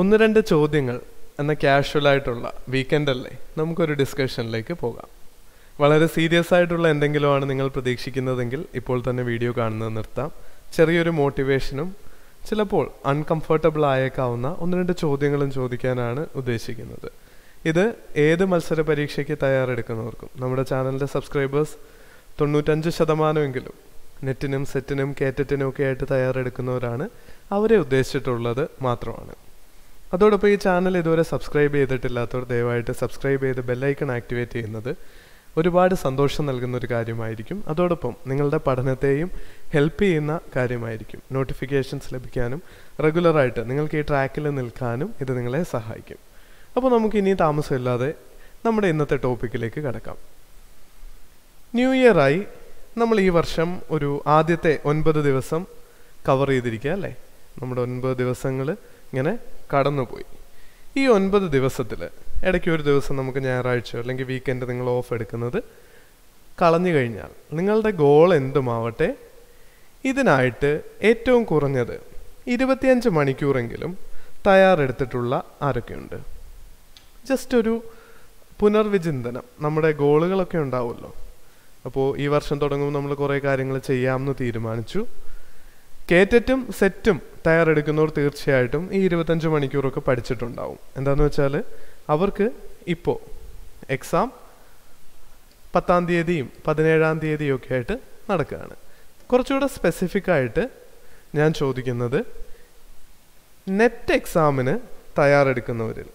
ഒന്ന് രണ്ട് ചോദ്യങ്ങൾ എന്ന ക്യാഷ്വലായിട്ടുള്ള വീക്കെൻഡല്ലേ നമുക്കൊരു ഡിസ്കഷനിലേക്ക് പോകാം വളരെ സീരിയസ് ആയിട്ടുള്ള എന്തെങ്കിലുമാണ് നിങ്ങൾ പ്രതീക്ഷിക്കുന്നതെങ്കിൽ ഇപ്പോൾ തന്നെ വീഡിയോ കാണുന്നത് നിർത്താം ചെറിയൊരു മോട്ടിവേഷനും ചിലപ്പോൾ അൺകംഫർട്ടബിൾ ആയേക്കാവുന്ന ഒന്ന് രണ്ട് ചോദ്യങ്ങളും ചോദിക്കാനാണ് ഉദ്ദേശിക്കുന്നത് ഇത് ഏത് മത്സര പരീക്ഷയ്ക്ക് തയ്യാറെടുക്കുന്നവർക്കും നമ്മുടെ ചാനലിൻ്റെ സബ്സ്ക്രൈബേഴ്സ് തൊണ്ണൂറ്റഞ്ച് ശതമാനമെങ്കിലും നെറ്റിനും സെറ്റിനും കേറ്ററ്റിനും ഒക്കെ ആയിട്ട് തയ്യാറെടുക്കുന്നവരാണ് അവരെ ഉദ്ദേശിച്ചിട്ടുള്ളത് മാത്രമാണ് അതോടൊപ്പം ഈ ചാനൽ ഇതുവരെ സബ്സ്ക്രൈബ് ചെയ്തിട്ടില്ലാത്തവർ ദയവായിട്ട് സബ്സ്ക്രൈബ് ചെയ്ത് ബെല്ലൈക്കൺ ആക്ടിവേറ്റ് ചെയ്യുന്നത് ഒരുപാട് സന്തോഷം നൽകുന്ന ഒരു കാര്യമായിരിക്കും അതോടൊപ്പം നിങ്ങളുടെ പഠനത്തെയും ഹെൽപ്പ് ചെയ്യുന്ന കാര്യമായിരിക്കും നോട്ടിഫിക്കേഷൻസ് ലഭിക്കാനും റെഗുലറായിട്ട് നിങ്ങൾക്ക് ഈ ട്രാക്കിൽ നിൽക്കാനും ഇത് നിങ്ങളെ സഹായിക്കും അപ്പോൾ നമുക്ക് ഇനി താമസമില്ലാതെ നമ്മുടെ ഇന്നത്തെ ടോപ്പിക്കിലേക്ക് കടക്കാം ന്യൂ ഇയറായി നമ്മൾ ഈ വർഷം ഒരു ആദ്യത്തെ ഒൻപത് ദിവസം കവർ ചെയ്തിരിക്കുക അല്ലേ നമ്മുടെ ഒൻപത് ദിവസങ്ങൾ ഇങ്ങനെ കടന്നുപോയി ഈ ഒൻപത് ദിവസത്തിൽ ഇടയ്ക്ക് ഒരു ദിവസം നമുക്ക് ഞായറാഴ്ച അല്ലെങ്കിൽ വീക്കെൻഡ് നിങ്ങൾ ഓഫ് എടുക്കുന്നത് കളഞ്ഞു കഴിഞ്ഞാൽ നിങ്ങളുടെ ഗോൾ എന്തുമാവട്ടെ ഇതിനായിട്ട് ഏറ്റവും കുറഞ്ഞത് ഇരുപത്തിയഞ്ച് മണിക്കൂറെങ്കിലും തയ്യാറെടുത്തിട്ടുള്ള ആരൊക്കെയുണ്ട് ജസ്റ്റ് ഒരു പുനർവിചിന്തനം നമ്മുടെ ഗോളുകളൊക്കെ ഉണ്ടാവുമല്ലോ അപ്പോൾ ഈ വർഷം തുടങ്ങുമ്പോൾ നമ്മൾ കുറേ കാര്യങ്ങൾ ചെയ്യാമെന്ന് തീരുമാനിച്ചു കേറ്ററ്റും സെറ്റും തയ്യാറെടുക്കുന്നവർ തീർച്ചയായിട്ടും ഈ ഇരുപത്തഞ്ച് മണിക്കൂറൊക്കെ പഠിച്ചിട്ടുണ്ടാവും എന്താണെന്ന് വെച്ചാൽ അവർക്ക് ഇപ്പോൾ എക്സാം പത്താം തീയതിയും പതിനേഴാം തീയതിയും ഒക്കെ ആയിട്ട് നടക്കുകയാണ് കുറച്ചുകൂടെ സ്പെസിഫിക് ആയിട്ട് ഞാൻ ചോദിക്കുന്നത് നെറ്റ് എക്സാമിന് തയ്യാറെടുക്കുന്നവരിൽ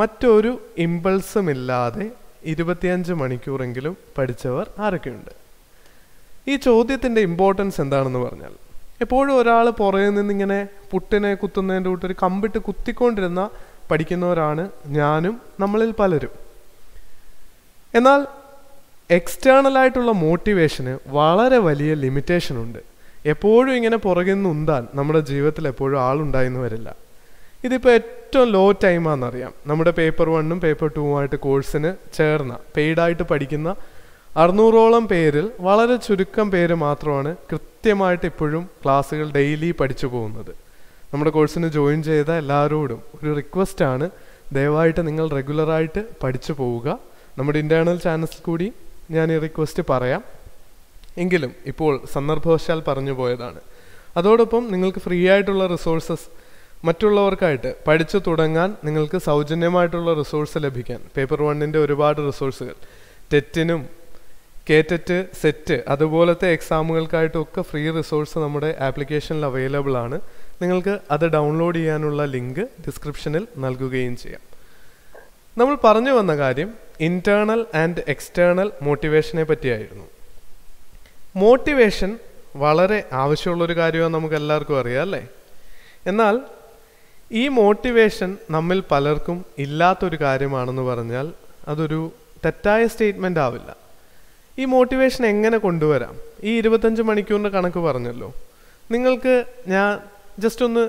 മറ്റൊരു ഇമ്പൾസും ഇല്ലാതെ ഇരുപത്തിയഞ്ച് മണിക്കൂറെങ്കിലും പഠിച്ചവർ ആരൊക്കെയുണ്ട് ഈ ചോദ്യത്തിൻ്റെ ഇമ്പോർട്ടൻസ് എന്താണെന്ന് പറഞ്ഞാൽ എപ്പോഴും ഒരാൾ പുറകിൽ ഇങ്ങനെ പുട്ടിനെ കുത്തുന്നതിൻ്റെ കൂട്ടൊരു കമ്പിട്ട് കുത്തിക്കൊണ്ടിരുന്ന പഠിക്കുന്നവരാണ് ഞാനും നമ്മളിൽ പലരും എന്നാൽ എക്സ്റ്റേണലായിട്ടുള്ള മോട്ടിവേഷന് വളരെ വലിയ ലിമിറ്റേഷൻ ഉണ്ട് എപ്പോഴും ഇങ്ങനെ പുറകിൽ നിന്ന് ഉന്താൻ നമ്മുടെ ജീവിതത്തിൽ എപ്പോഴും ആളുണ്ടായിന്ന് വരില്ല ഇതിപ്പോൾ ഏറ്റവും ലോ ടൈമാണെന്നറിയാം നമ്മുടെ പേപ്പർ വണ്ണും പേപ്പർ ടൂവുമായിട്ട് കോഴ്സിന് ചേർന്ന പെയ്ഡായിട്ട് പഠിക്കുന്ന അറുന്നൂറോളം പേരിൽ വളരെ ചുരുക്കം പേര് മാത്രമാണ് കൃത്യമായിട്ട് ഇപ്പോഴും ക്ലാസ്സുകൾ ഡെയിലി പഠിച്ചു പോകുന്നത് നമ്മുടെ കോഴ്സിന് ജോയിൻ ചെയ്ത എല്ലാവരോടും ഒരു റിക്വസ്റ്റ് ആണ് ദയവായിട്ട് നിങ്ങൾ റെഗുലറായിട്ട് പഠിച്ചു പോവുക നമ്മുടെ ഇൻറ്റേർണൽ ചാനൽസിൽ കൂടി ഞാൻ ഈ റിക്വസ്റ്റ് പറയാം എങ്കിലും ഇപ്പോൾ സന്ദർഭവശാൽ പറഞ്ഞു പോയതാണ് അതോടൊപ്പം നിങ്ങൾക്ക് ഫ്രീ ആയിട്ടുള്ള റിസോഴ്സസ് മറ്റുള്ളവർക്കായിട്ട് പഠിച്ചു തുടങ്ങാൻ നിങ്ങൾക്ക് സൗജന്യമായിട്ടുള്ള റിസോഴ്സ് ലഭിക്കാൻ പേപ്പർ വണ്ണിൻ്റെ ഒരുപാട് റിസോഴ്സുകൾ ടെറ്റിനും കേറ്ററ്റ് സെറ്റ് അതുപോലത്തെ എക്സാമുകൾക്കായിട്ടൊക്കെ ഫ്രീ റിസോഴ്സ് നമ്മുടെ ആപ്ലിക്കേഷനിൽ അവൈലബിൾ ആണ് നിങ്ങൾക്ക് അത് ഡൗൺലോഡ് ചെയ്യാനുള്ള ലിങ്ക് ഡിസ്ക്രിപ്ഷനിൽ നൽകുകയും ചെയ്യാം നമ്മൾ പറഞ്ഞു വന്ന കാര്യം ഇൻറ്റേർണൽ ആൻഡ് എക്സ്റ്റേണൽ മോട്ടിവേഷനെ പറ്റിയായിരുന്നു മോട്ടിവേഷൻ വളരെ ആവശ്യമുള്ളൊരു കാര്യമാണ് നമുക്ക് എല്ലാവർക്കും അറിയാം അല്ലേ എന്നാൽ ഈ മോട്ടിവേഷൻ നമ്മിൽ പലർക്കും ഇല്ലാത്തൊരു കാര്യമാണെന്ന് പറഞ്ഞാൽ അതൊരു തെറ്റായ സ്റ്റേറ്റ്മെൻ്റ് ആവില്ല ഈ മോട്ടിവേഷൻ എങ്ങനെ കൊണ്ടുവരാം ഈ ഇരുപത്തഞ്ച് മണിക്കൂറിൻ്റെ കണക്ക് പറഞ്ഞല്ലോ നിങ്ങൾക്ക് ഞാൻ ജസ്റ്റ് ഒന്ന്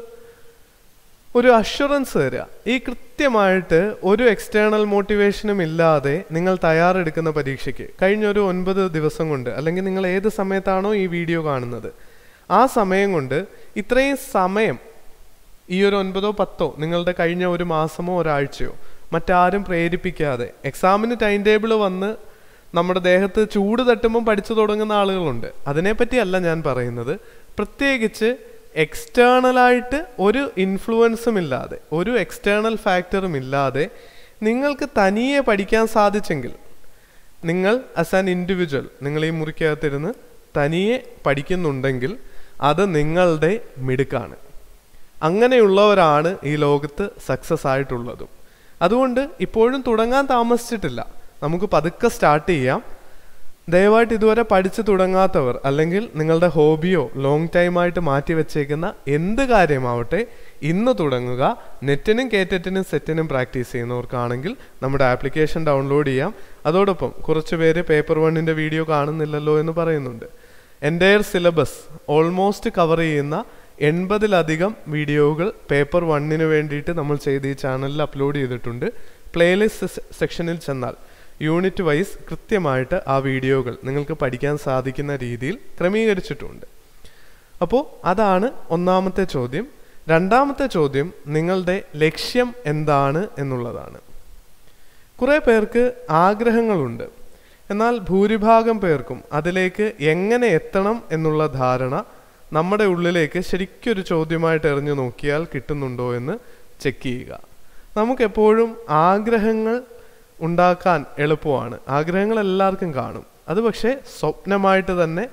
ഒരു അഷുറൻസ് തരിക ഈ കൃത്യമായിട്ട് ഒരു എക്സ്റ്റേണൽ മോട്ടിവേഷനും ഇല്ലാതെ നിങ്ങൾ തയ്യാറെടുക്കുന്ന പരീക്ഷയ്ക്ക് കഴിഞ്ഞൊരു ഒൻപത് ദിവസം കൊണ്ട് അല്ലെങ്കിൽ നിങ്ങൾ ഏത് സമയത്താണോ ഈ വീഡിയോ കാണുന്നത് ആ സമയം കൊണ്ട് ഇത്രയും സമയം ഈ ഒരു ഒൻപതോ പത്തോ നിങ്ങളുടെ കഴിഞ്ഞ ഒരു മാസമോ ഒരാഴ്ചയോ മറ്റാരും പ്രേരിപ്പിക്കാതെ എക്സാമിന് ടൈം ടേബിൾ വന്ന് നമ്മുടെ ദേഹത്ത് ചൂട് തട്ടുമ്പം പഠിച്ചു തുടങ്ങുന്ന ആളുകളുണ്ട് അതിനെപ്പറ്റിയല്ല ഞാൻ പറയുന്നത് പ്രത്യേകിച്ച് എക്സ്റ്റേണലായിട്ട് ഒരു ഇൻഫ്ലുവൻസും ഇല്ലാതെ ഒരു എക്സ്റ്റേണൽ ഫാക്ടറും ഇല്ലാതെ നിങ്ങൾക്ക് തനിയെ പഠിക്കാൻ സാധിച്ചെങ്കിൽ നിങ്ങൾ ആസ് ആൻ ഇൻഡിവിജ്വൽ നിങ്ങൾ ഈ മുറിക്കകത്തിരുന്ന് തനിയെ പഠിക്കുന്നുണ്ടെങ്കിൽ അത് നിങ്ങളുടെ മിടുക്കാണ് അങ്ങനെയുള്ളവരാണ് ഈ ലോകത്ത് സക്സസ് ആയിട്ടുള്ളതും അതുകൊണ്ട് ഇപ്പോഴും തുടങ്ങാൻ താമസിച്ചിട്ടില്ല നമുക്ക് പതുക്കെ സ്റ്റാർട്ട് ചെയ്യാം ദയവായിട്ട് ഇതുവരെ പഠിച്ചു തുടങ്ങാത്തവർ അല്ലെങ്കിൽ നിങ്ങളുടെ ഹോബിയോ ലോങ് ടൈമായിട്ട് മാറ്റി വെച്ചേക്കുന്ന എന്ത് കാര്യമാവട്ടെ ഇന്ന് തുടങ്ങുക നെറ്റിനും കേറ്ററ്റിനും സെറ്റിനും പ്രാക്ടീസ് ചെയ്യുന്നവർക്കാണെങ്കിൽ നമ്മുടെ ആപ്ലിക്കേഷൻ ഡൗൺലോഡ് ചെയ്യാം അതോടൊപ്പം കുറച്ച് പേര് പേപ്പർ വണ്ണിൻ്റെ വീഡിയോ കാണുന്നില്ലല്ലോ എന്ന് പറയുന്നുണ്ട് എൻ്റയർ സിലബസ് ഓൾമോസ്റ്റ് കവർ ചെയ്യുന്ന എൺപതിലധികം വീഡിയോകൾ പേപ്പർ വണ്ണിന് വേണ്ടിയിട്ട് നമ്മൾ ചെയ്ത് ഈ ചാനലിൽ അപ്ലോഡ് ചെയ്തിട്ടുണ്ട് പ്ലേലിസ്റ്റ് സെക്ഷനിൽ ചെന്നാൽ യൂണിറ്റ് വൈസ് കൃത്യമായിട്ട് ആ വീഡിയോകൾ നിങ്ങൾക്ക് പഠിക്കാൻ സാധിക്കുന്ന രീതിയിൽ ക്രമീകരിച്ചിട്ടുണ്ട് അപ്പോൾ അതാണ് ഒന്നാമത്തെ ചോദ്യം രണ്ടാമത്തെ ചോദ്യം നിങ്ങളുടെ ലക്ഷ്യം എന്താണ് എന്നുള്ളതാണ് കുറേ പേർക്ക് ആഗ്രഹങ്ങളുണ്ട് എന്നാൽ ഭൂരിഭാഗം പേർക്കും അതിലേക്ക് എങ്ങനെ എത്തണം എന്നുള്ള ധാരണ നമ്മുടെ ഉള്ളിലേക്ക് ശരിക്കൊരു ചോദ്യമായിട്ട് എറിഞ്ഞു നോക്കിയാൽ കിട്ടുന്നുണ്ടോ എന്ന് ചെക്ക് ചെയ്യുക നമുക്കെപ്പോഴും ആഗ്രഹങ്ങൾ ഉണ്ടാക്കാൻ എളുപ്പമാണ് ആഗ്രഹങ്ങൾ എല്ലാവർക്കും കാണും അത് പക്ഷേ സ്വപ്നമായിട്ട് തന്നെ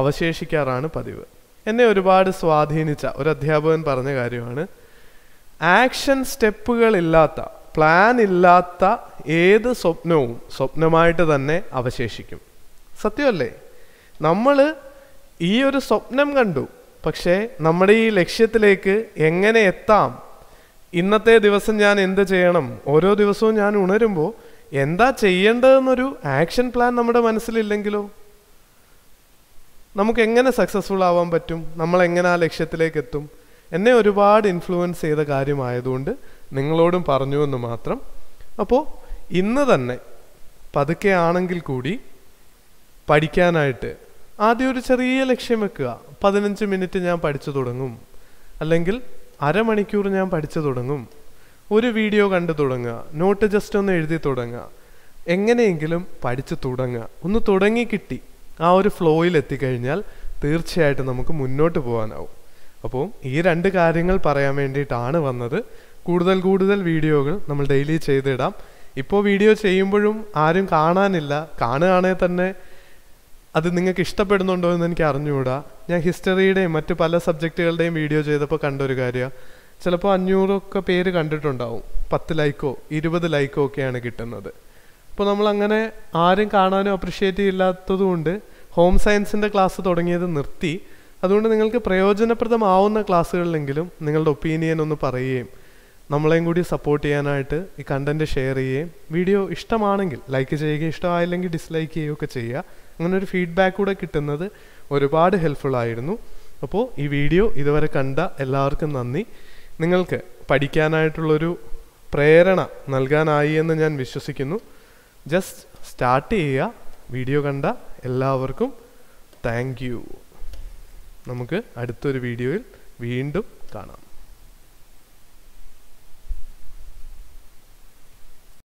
അവശേഷിക്കാറാണ് പതിവ് എന്നെ ഒരുപാട് സ്വാധീനിച്ച ഒരു അധ്യാപകൻ പറഞ്ഞ കാര്യമാണ് ആക്ഷൻ സ്റ്റെപ്പുകളില്ലാത്ത പ്ലാൻ ഇല്ലാത്ത ഏത് സ്വപ്നവും സ്വപ്നമായിട്ട് തന്നെ അവശേഷിക്കും സത്യമല്ലേ നമ്മൾ ഈ ഒരു സ്വപ്നം കണ്ടു പക്ഷേ നമ്മുടെ ഈ ലക്ഷ്യത്തിലേക്ക് എങ്ങനെ എത്താം ഇന്നത്തെ ദിവസം ഞാൻ എന്ത് ചെയ്യണം ഓരോ ദിവസവും ഞാൻ ഉണരുമ്പോൾ എന്താ ചെയ്യേണ്ടതെന്നൊരു ആക്ഷൻ പ്ലാൻ നമ്മുടെ മനസ്സിലില്ലെങ്കിലോ നമുക്ക് എങ്ങനെ സക്സസ്ഫുൾ ആവാൻ പറ്റും നമ്മൾ എങ്ങനെ ആ ലക്ഷ്യത്തിലേക്ക് എത്തും എന്നെ ഒരുപാട് ഇൻഫ്ലുവൻസ് ചെയ്ത കാര്യമായതുകൊണ്ട് നിങ്ങളോടും പറഞ്ഞു എന്ന് മാത്രം അപ്പോൾ ഇന്ന് തന്നെ പതുക്കെ ആണെങ്കിൽ കൂടി പഠിക്കാനായിട്ട് ആദ്യം ഒരു ചെറിയ ലക്ഷ്യം വെക്കുക പതിനഞ്ച് മിനിറ്റ് ഞാൻ പഠിച്ചു തുടങ്ങും അല്ലെങ്കിൽ അരമണിക്കൂർ ഞാൻ പഠിച്ചു തുടങ്ങും ഒരു വീഡിയോ കണ്ടു തുടങ്ങുക നോട്ട് ജസ്റ്റ് ഒന്ന് എഴുതി തുടങ്ങുക എങ്ങനെയെങ്കിലും പഠിച്ചു തുടങ്ങുക ഒന്ന് തുടങ്ങി കിട്ടി ആ ഒരു ഫ്ലോയിൽ എത്തിക്കഴിഞ്ഞാൽ തീർച്ചയായിട്ടും നമുക്ക് മുന്നോട്ട് പോകാനാവും അപ്പോൾ ഈ രണ്ട് കാര്യങ്ങൾ പറയാൻ വേണ്ടിയിട്ടാണ് വന്നത് കൂടുതൽ കൂടുതൽ വീഡിയോകൾ നമ്മൾ ഡെയിലി ചെയ്തിടാം ഇപ്പോൾ വീഡിയോ ചെയ്യുമ്പോഴും ആരും കാണാനില്ല കാണുകയാണെങ്കിൽ തന്നെ അത് നിങ്ങൾക്ക് ഇഷ്ടപ്പെടുന്നുണ്ടോ എന്ന് എനിക്ക് അറിഞ്ഞുകൂടാ ഞാൻ ഹിസ്റ്ററിയുടെയും മറ്റ് പല സബ്ജക്റ്റുകളുടെയും വീഡിയോ ചെയ്തപ്പോൾ കണ്ടൊരു കാര്യമാണ് ചിലപ്പോൾ അഞ്ഞൂറൊക്കെ പേര് കണ്ടിട്ടുണ്ടാവും പത്ത് ലൈക്കോ ഇരുപത് ലൈക്കോ ഒക്കെയാണ് കിട്ടുന്നത് അപ്പോൾ നമ്മൾ അങ്ങനെ ആരും കാണാനും അപ്രിഷ്യേറ്റ് ചെയ്യില്ലാത്തതുകൊണ്ട് ഹോം സയൻസിൻ്റെ ക്ലാസ് തുടങ്ങിയത് നിർത്തി അതുകൊണ്ട് നിങ്ങൾക്ക് പ്രയോജനപ്രദമാവുന്ന ക്ലാസ്സുകളിലെങ്കിലും നിങ്ങളുടെ ഒപ്പീനിയൻ ഒന്ന് പറയുകയും നമ്മളെയും കൂടി സപ്പോർട്ട് ചെയ്യാനായിട്ട് ഈ കണ്ടന്റ് ഷെയർ ചെയ്യുകയും വീഡിയോ ഇഷ്ടമാണെങ്കിൽ ലൈക്ക് ചെയ്യുകയും ഇഷ്ടമായില്ലെങ്കിൽ ഡിസ്ലൈക്ക് ചെയ്യുകയൊക്കെ ചെയ്യുക അങ്ങനെ ഒരു ഫീഡ്ബാക്ക് കൂടെ കിട്ടുന്നത് ഒരുപാട് ഹെൽപ്ഫുൾ ആയിരുന്നു അപ്പോൾ ഈ വീഡിയോ ഇതുവരെ കണ്ട എല്ലാവർക്കും നന്ദി നിങ്ങൾക്ക് പഠിക്കാനായിട്ടുള്ളൊരു പ്രേരണ നൽകാനായി എന്ന് ഞാൻ വിശ്വസിക്കുന്നു ജസ്റ്റ് സ്റ്റാർട്ട് ചെയ്യുക വീഡിയോ കണ്ട എല്ലാവർക്കും താങ്ക് നമുക്ക് അടുത്തൊരു വീഡിയോയിൽ വീണ്ടും കാണാം